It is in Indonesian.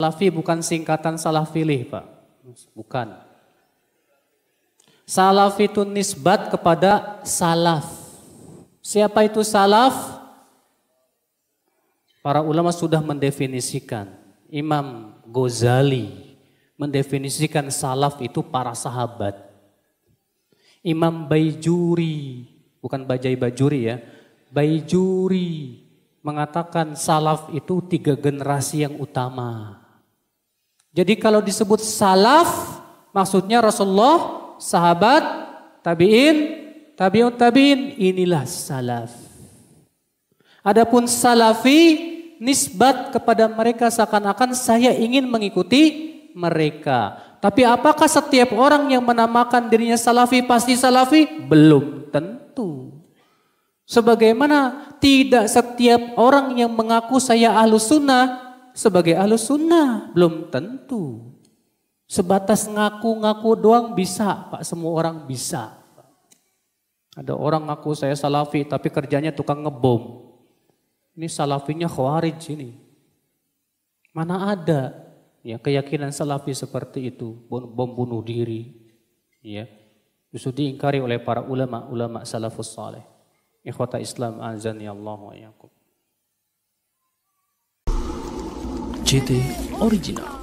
Salafi bukan singkatan salah pilih, Pak. Bukan. Salaf itu nisbat kepada salaf. Siapa itu salaf? Para ulama sudah mendefinisikan. Imam Ghazali mendefinisikan salaf itu para sahabat. Imam Bayjuri bukan Bajai Bajuri ya, Bayjuri mengatakan salaf itu tiga generasi yang utama. Jadi kalau disebut salaf maksudnya Rasulullah, sahabat, tabi'in, tabi'un tabi'in inilah salaf. Adapun salafi nisbat kepada mereka seakan-akan saya ingin mengikuti mereka. Tapi apakah setiap orang yang menamakan dirinya salafi pasti salafi? Belum tentu. Sebagaimana tidak setiap orang yang mengaku saya ahlu sunnah sebagai alus sunnah? Belum tentu. Sebatas ngaku-ngaku doang bisa Pak, semua orang bisa. Ada orang ngaku saya salafi tapi kerjanya tukang ngebom. Ini salafinya khawarij ini. Mana ada ya keyakinan salafi seperti itu, bom bunuh diri. Ya. Justru diingkari oleh para ulama-ulama salafus saleh. Ikhwata Islam azan ya Allah wa yakum. JT オリジナル